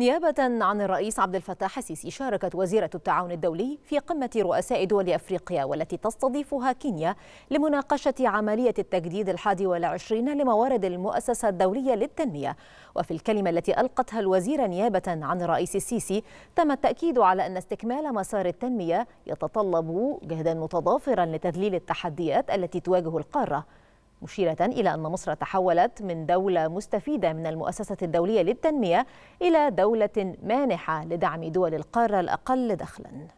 نيابة عن الرئيس عبد الفتاح السيسي شاركت وزيرة التعاون الدولي في قمة رؤساء دول أفريقيا والتي تستضيفها كينيا لمناقشة عملية التجديد الحادي والعشرين لموارد المؤسسة الدولية للتنمية وفي الكلمة التي ألقتها الوزيرة نيابة عن الرئيس السيسي تم التأكيد على أن استكمال مسار التنمية يتطلب جهدا متضافرا لتذليل التحديات التي تواجه القارة مشيرة إلى أن مصر تحولت من دولة مستفيدة من المؤسسة الدولية للتنمية إلى دولة مانحة لدعم دول القارة الأقل دخلاً